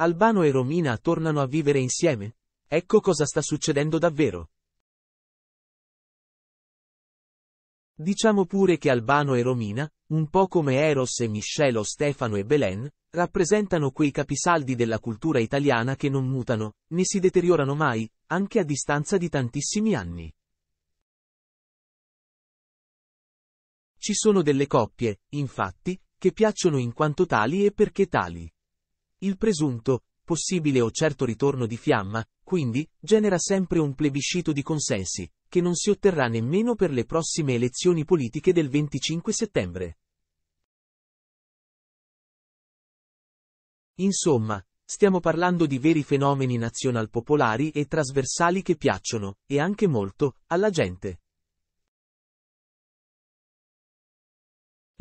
Albano e Romina tornano a vivere insieme? Ecco cosa sta succedendo davvero. Diciamo pure che Albano e Romina, un po' come Eros e Michele o Stefano e Belen, rappresentano quei capisaldi della cultura italiana che non mutano, né si deteriorano mai, anche a distanza di tantissimi anni. Ci sono delle coppie, infatti, che piacciono in quanto tali e perché tali. Il presunto, possibile o certo ritorno di fiamma, quindi, genera sempre un plebiscito di consensi, che non si otterrà nemmeno per le prossime elezioni politiche del 25 settembre. Insomma, stiamo parlando di veri fenomeni nazionalpopolari e trasversali che piacciono, e anche molto, alla gente.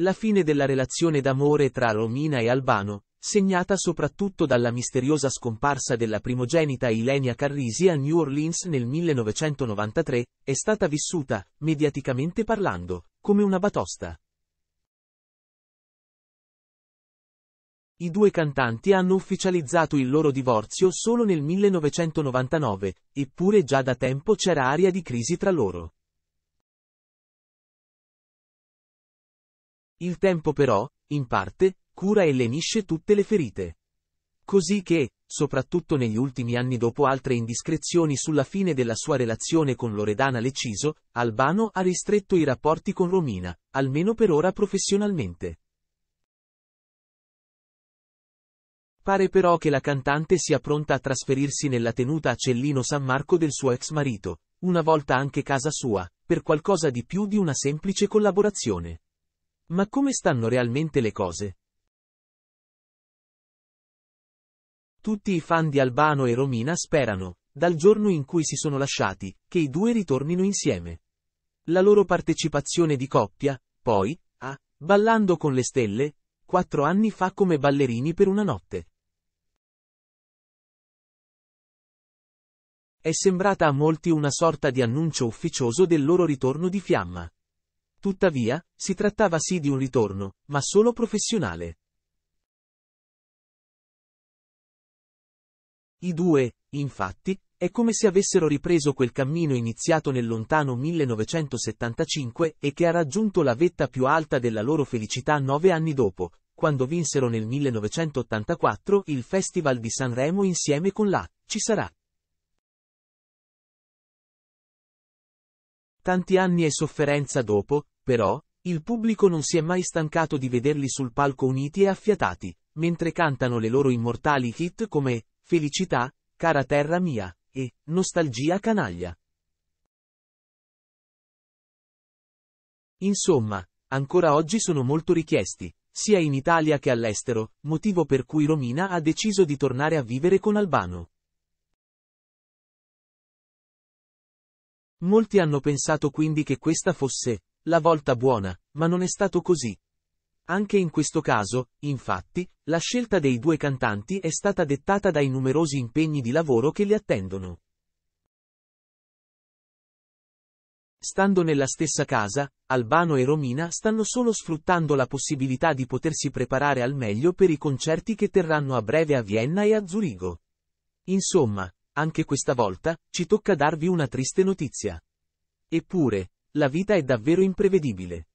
La fine della relazione d'amore tra Romina e Albano, segnata soprattutto dalla misteriosa scomparsa della primogenita Ilenia Carrisi a New Orleans nel 1993, è stata vissuta, mediaticamente parlando, come una batosta. I due cantanti hanno ufficializzato il loro divorzio solo nel 1999, eppure già da tempo c'era aria di crisi tra loro. Il tempo però, in parte, cura e lenisce tutte le ferite. Così che, soprattutto negli ultimi anni dopo altre indiscrezioni sulla fine della sua relazione con Loredana Leciso, Albano ha ristretto i rapporti con Romina, almeno per ora professionalmente. Pare però che la cantante sia pronta a trasferirsi nella tenuta a Cellino San Marco del suo ex marito, una volta anche casa sua, per qualcosa di più di una semplice collaborazione. Ma come stanno realmente le cose? Tutti i fan di Albano e Romina sperano, dal giorno in cui si sono lasciati, che i due ritornino insieme. La loro partecipazione di coppia, poi, a Ballando con le stelle, quattro anni fa come ballerini per una notte. È sembrata a molti una sorta di annuncio ufficioso del loro ritorno di fiamma. Tuttavia, si trattava sì di un ritorno, ma solo professionale. I due, infatti, è come se avessero ripreso quel cammino iniziato nel lontano 1975 e che ha raggiunto la vetta più alta della loro felicità nove anni dopo, quando vinsero nel 1984 il Festival di Sanremo insieme con la Ci sarà. Tanti anni e sofferenza dopo, però, il pubblico non si è mai stancato di vederli sul palco uniti e affiatati, mentre cantano le loro immortali hit come Felicità, cara terra mia, e Nostalgia canaglia. Insomma, ancora oggi sono molto richiesti, sia in Italia che all'estero, motivo per cui Romina ha deciso di tornare a vivere con Albano. Molti hanno pensato quindi che questa fosse la volta buona, ma non è stato così. Anche in questo caso, infatti, la scelta dei due cantanti è stata dettata dai numerosi impegni di lavoro che li attendono. Stando nella stessa casa, Albano e Romina stanno solo sfruttando la possibilità di potersi preparare al meglio per i concerti che terranno a breve a Vienna e a Zurigo. Insomma, anche questa volta, ci tocca darvi una triste notizia. Eppure, la vita è davvero imprevedibile.